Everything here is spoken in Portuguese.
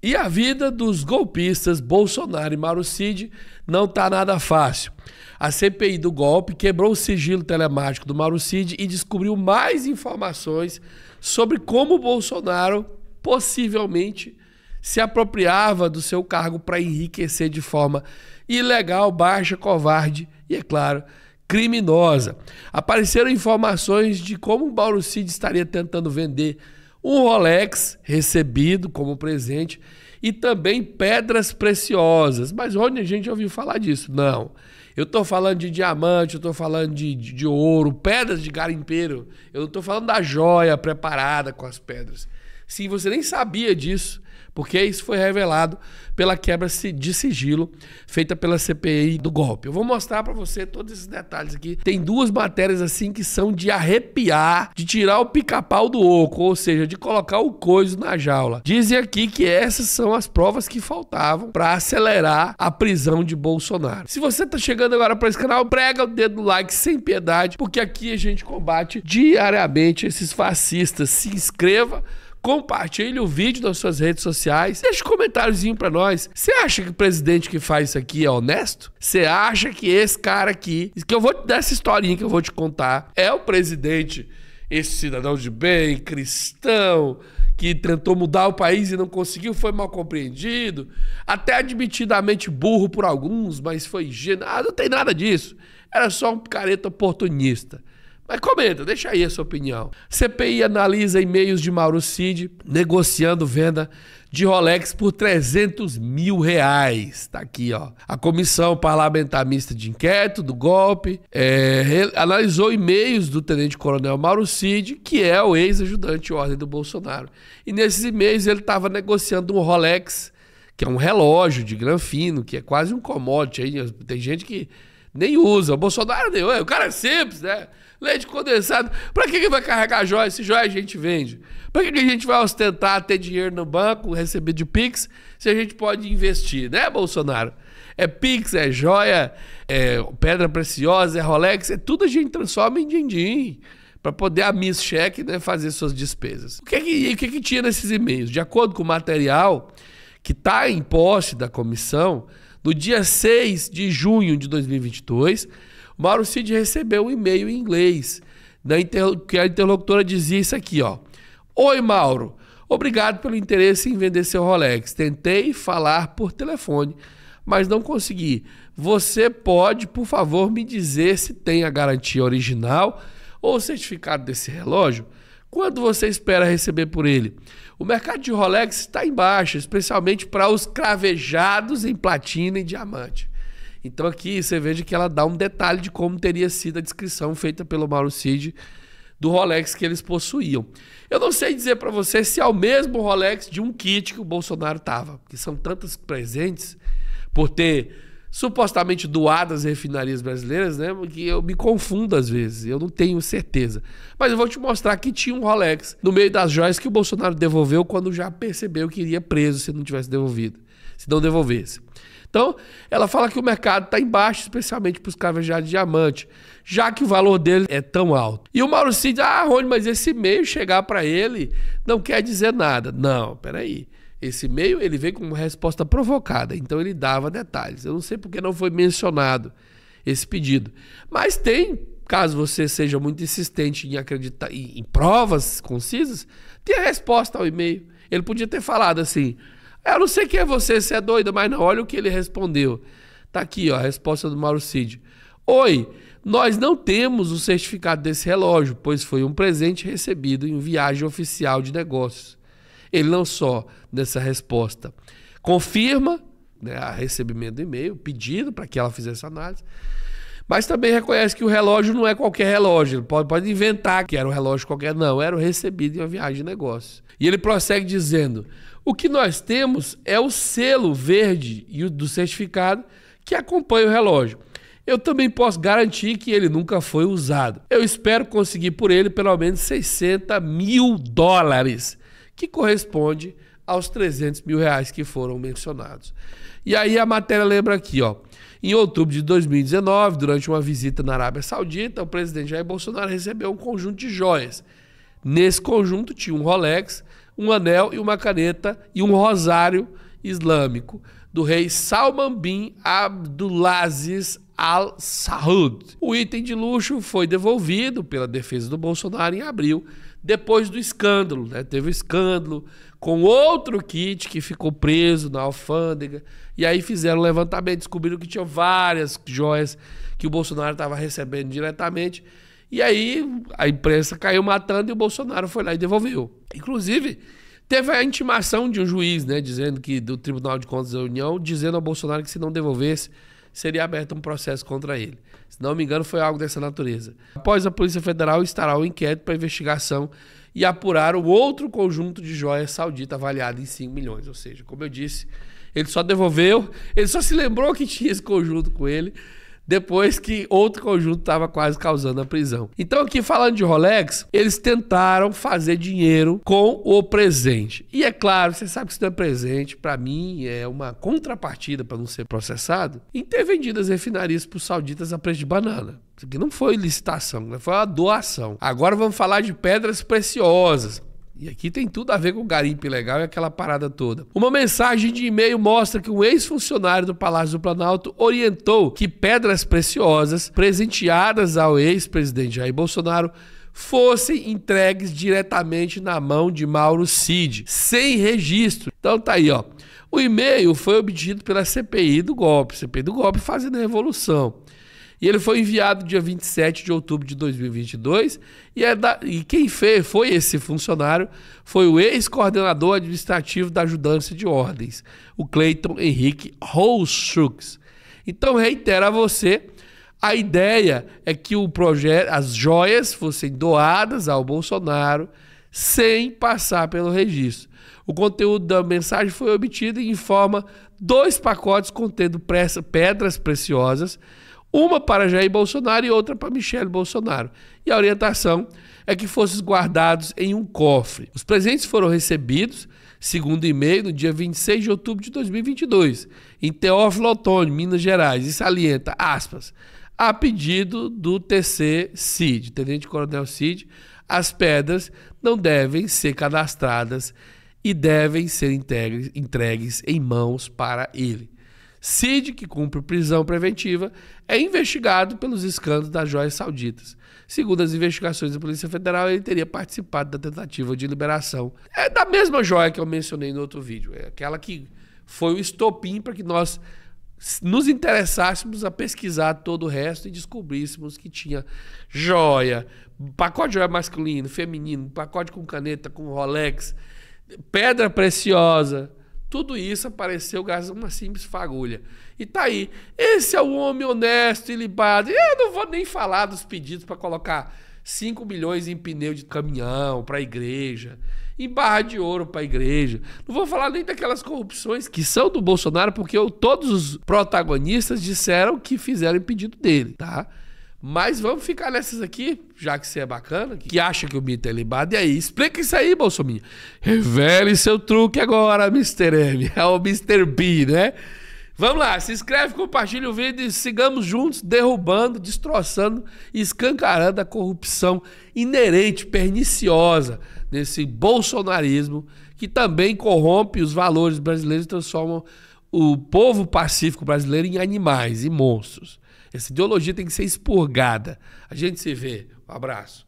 E a vida dos golpistas Bolsonaro e Mauro Cid não está nada fácil. A CPI do golpe quebrou o sigilo telemático do Mauro Cid e descobriu mais informações sobre como Bolsonaro possivelmente se apropriava do seu cargo para enriquecer de forma ilegal, baixa, covarde e, é claro, criminosa. Apareceram informações de como o Mauro Cid estaria tentando vender um Rolex recebido como presente e também pedras preciosas. Mas onde a gente já ouviu falar disso? Não. Eu estou falando de diamante, eu estou falando de, de, de, ouro, pedras de garimpeiro. Eu estou falando da joia preparada com as pedras. Sim, você nem sabia disso. Porque isso foi revelado pela quebra de sigilo feita pela CPI do golpe. Eu vou mostrar para você todos esses detalhes aqui. Tem duas matérias assim que são de arrepiar, de tirar o pica-pau do oco, ou seja, de colocar o coiso na jaula. Dizem aqui que essas são as provas que faltavam para acelerar a prisão de Bolsonaro. Se você tá chegando agora para esse canal, prega o dedo no like sem piedade, porque aqui a gente combate diariamente esses fascistas. Se inscreva compartilhe o vídeo nas suas redes sociais, deixe um comentáriozinho para nós. Você acha que o presidente que faz isso aqui é honesto? Você acha que esse cara aqui, que eu vou te dar essa historinha que eu vou te contar, é o presidente, esse cidadão de bem, cristão, que tentou mudar o país e não conseguiu, foi mal compreendido, até admitidamente burro por alguns, mas foi genado. Ah, não tem nada disso. Era só um careta oportunista. Mas comenta, deixa aí a sua opinião. CPI analisa e-mails de Mauro Cid negociando venda de Rolex por 300 mil reais. Tá aqui, ó. A comissão parlamentar mista de inquérito do golpe é, analisou e-mails do tenente-coronel Mauro Cid, que é o ex-ajudante ordem do Bolsonaro. E nesses e-mails ele estava negociando um Rolex, que é um relógio de fino, que é quase um commodity. Aí, tem gente que nem usa. O Bolsonaro nem usa. O cara é simples, né? Leite condensado. Pra que, que vai carregar joia? Se joia a gente vende. Pra que, que a gente vai ostentar ter dinheiro no banco, receber de Pix, se a gente pode investir, né, Bolsonaro? É Pix, é joia, é pedra preciosa, é Rolex, é tudo a gente transforma em din-din para poder a Miss cheque né, fazer suas despesas. O que, é que, o que, é que tinha nesses e-mails? De acordo com o material que está em posse da comissão, no dia 6 de junho de 2022, Mauro Cid recebeu um e-mail em inglês, na que a interlocutora dizia isso aqui, ó. Oi, Mauro. Obrigado pelo interesse em vender seu Rolex. Tentei falar por telefone, mas não consegui. Você pode, por favor, me dizer se tem a garantia original ou certificado desse relógio? Quando você espera receber por ele? O mercado de Rolex está em baixa, especialmente para os cravejados em platina e diamante. Então aqui você veja que ela dá um detalhe de como teria sido a descrição feita pelo Mauro Cid do Rolex que eles possuíam. Eu não sei dizer para você se é o mesmo Rolex de um kit que o Bolsonaro tava, porque são tantos presentes por ter supostamente doadas refinarias brasileiras, né? Que eu me confundo às vezes, eu não tenho certeza. Mas eu vou te mostrar que tinha um Rolex no meio das joias que o Bolsonaro devolveu quando já percebeu que iria preso se não tivesse devolvido, se não devolvesse. Então, ela fala que o mercado está embaixo, especialmente para os cravejados de diamante, já que o valor dele é tão alto. E o Mauro Cid, ah, Rony, mas esse meio chegar para ele não quer dizer nada. Não, peraí. aí. Esse e-mail ele veio com uma resposta provocada, então ele dava detalhes. Eu não sei porque não foi mencionado esse pedido. Mas tem, caso você seja muito insistente em acreditar em, em provas concisas, tem a resposta ao e-mail. Ele podia ter falado assim: Eu não sei quem é você, você é doido, mas não, olha o que ele respondeu. Tá aqui, ó, a resposta do Mauro Cid. Oi, nós não temos o certificado desse relógio, pois foi um presente recebido em viagem oficial de negócios. Ele não só, nessa resposta, confirma né, a recebimento do e-mail, pedido para que ela fizesse a análise, mas também reconhece que o relógio não é qualquer relógio. Ele pode, pode inventar que era um relógio qualquer, não, era o recebido em uma viagem de negócio. E ele prossegue dizendo: o que nós temos é o selo verde e o do certificado que acompanha o relógio. Eu também posso garantir que ele nunca foi usado. Eu espero conseguir por ele pelo menos 60 mil dólares que corresponde aos 300 mil reais que foram mencionados. E aí a matéria lembra aqui, ó. Em outubro de 2019, durante uma visita na Arábia Saudita, o presidente Jair Bolsonaro recebeu um conjunto de joias. Nesse conjunto tinha um Rolex, um anel e uma caneta e um rosário islâmico do rei Salman bin Abdulaziz Al Saud. O item de luxo foi devolvido pela defesa do Bolsonaro em abril depois do escândalo, né? Teve o um escândalo com outro kit que ficou preso na alfândega. E aí fizeram um levantamento, descobriram que tinha várias joias que o Bolsonaro estava recebendo diretamente. E aí a imprensa caiu matando e o Bolsonaro foi lá e devolveu. Inclusive, teve a intimação de um juiz, né, dizendo que do Tribunal de Contas da União, dizendo ao Bolsonaro que se não devolvesse, seria aberto um processo contra ele. Se não me engano, foi algo dessa natureza. Após a Polícia Federal estará o inquérito para investigação e apurar o outro conjunto de joias saudita avaliado em 5 milhões. Ou seja, como eu disse, ele só devolveu, ele só se lembrou que tinha esse conjunto com ele depois que outro conjunto estava quase causando a prisão. Então, aqui falando de Rolex, eles tentaram fazer dinheiro com o presente. E é claro, você sabe que isso não é presente, para mim é uma contrapartida para não ser processado, em ter vendido as refinarias para os sauditas a preço de banana. Isso aqui não foi licitação, né? foi uma doação. Agora vamos falar de pedras preciosas. E aqui tem tudo a ver com o garimpo ilegal e aquela parada toda. Uma mensagem de e-mail mostra que um ex-funcionário do Palácio do Planalto orientou que pedras preciosas presenteadas ao ex-presidente Jair Bolsonaro fossem entregues diretamente na mão de Mauro Cid, sem registro. Então tá aí, ó. O e-mail foi obtido pela CPI do golpe, CPI do golpe fazendo a revolução. E ele foi enviado dia 27 de outubro de 2022. E, é da, e quem fez, foi esse funcionário foi o ex-coordenador administrativo da ajudança de ordens, o Cleiton Henrique Holschux. Então, reitero a você. A ideia é que o projeto, as joias fossem doadas ao Bolsonaro sem passar pelo registro. O conteúdo da mensagem foi obtido em forma dois pacotes contendo pedras preciosas uma para Jair Bolsonaro e outra para Michele Bolsonaro. E a orientação é que fossem guardados em um cofre. Os presentes foram recebidos, segundo e-mail, no dia 26 de outubro de 2022, em Teófilo Otoni, Minas Gerais, e salienta, aspas, a pedido do TC Cid, Tenente Coronel Cid, as pedras não devem ser cadastradas e devem ser entregues, entregues em mãos para ele. Cid, que cumpre prisão preventiva, é investigado pelos escândalos das joias sauditas. Segundo as investigações da Polícia Federal, ele teria participado da tentativa de liberação. É da mesma joia que eu mencionei no outro vídeo. É aquela que foi o estopim para que nós nos interessássemos a pesquisar todo o resto e descobríssemos que tinha joia, pacote de joia masculino, feminino, pacote com caneta, com Rolex, pedra preciosa, tudo isso apareceu graças a uma simples fagulha. E tá aí. Esse é o homem honesto e libado. Eu não vou nem falar dos pedidos para colocar 5 milhões em pneu de caminhão para a igreja, em barra de ouro para a igreja. Não vou falar nem daquelas corrupções que são do Bolsonaro, porque eu, todos os protagonistas disseram que fizeram pedido dele, tá? Mas vamos ficar nessas aqui, já que você é bacana, que acha que o mito é libado. E aí, explica isso aí, Bolsominha. Revele seu truque agora, Mr. M. É o Mr. B, né? Vamos lá, se inscreve, compartilha o vídeo e sigamos juntos derrubando, destroçando e escancarando a corrupção inerente, perniciosa desse bolsonarismo que também corrompe os valores brasileiros e transforma o povo pacífico brasileiro em animais e monstros. Essa ideologia tem que ser expurgada. A gente se vê. Um abraço.